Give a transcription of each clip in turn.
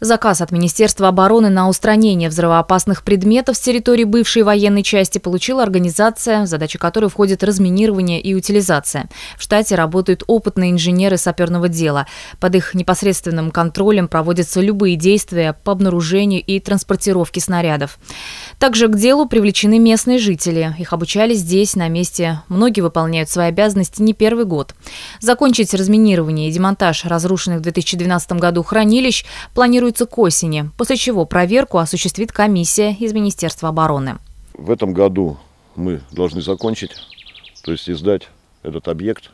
Заказ от Министерства обороны на устранение взрывоопасных предметов с территории бывшей военной части получила организация, в которой входит разминирование и утилизация. В штате работают опытные инженеры саперного дела. Под их непосредственным контролем проводятся любые действия по обнаружению и транспортировке снарядов. Также к делу привлечены местные жители. Их обучали здесь, на месте. Многие выполняют свои обязанности не первый год. Закончить разминирование и демонтаж разрушенных в 2012 году хранилищ планируют планируется к осени, после чего проверку осуществит комиссия из Министерства обороны. В этом году мы должны закончить, то есть издать этот объект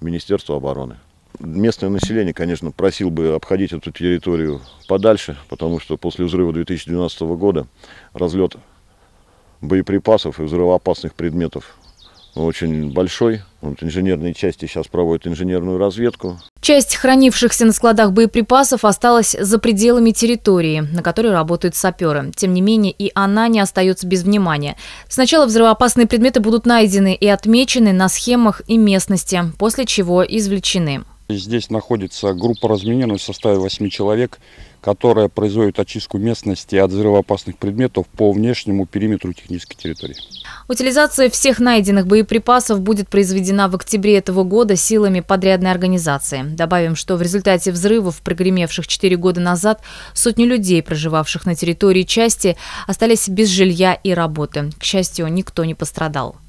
Министерству обороны. Местное население, конечно, просил бы обходить эту территорию подальше, потому что после взрыва 2012 года разлет боеприпасов и взрывоопасных предметов очень большой. Вот инженерные части сейчас проводят инженерную разведку. Часть хранившихся на складах боеприпасов осталась за пределами территории, на которой работают саперы. Тем не менее, и она не остается без внимания. Сначала взрывоопасные предметы будут найдены и отмечены на схемах и местности, после чего извлечены. Здесь находится группа разминированных в составе 8 человек, которая производит очистку местности от взрывоопасных предметов по внешнему периметру технической территории. Утилизация всех найденных боеприпасов будет произведена в октябре этого года силами подрядной организации. Добавим, что в результате взрывов, прогремевших 4 года назад, сотни людей, проживавших на территории части, остались без жилья и работы. К счастью, никто не пострадал.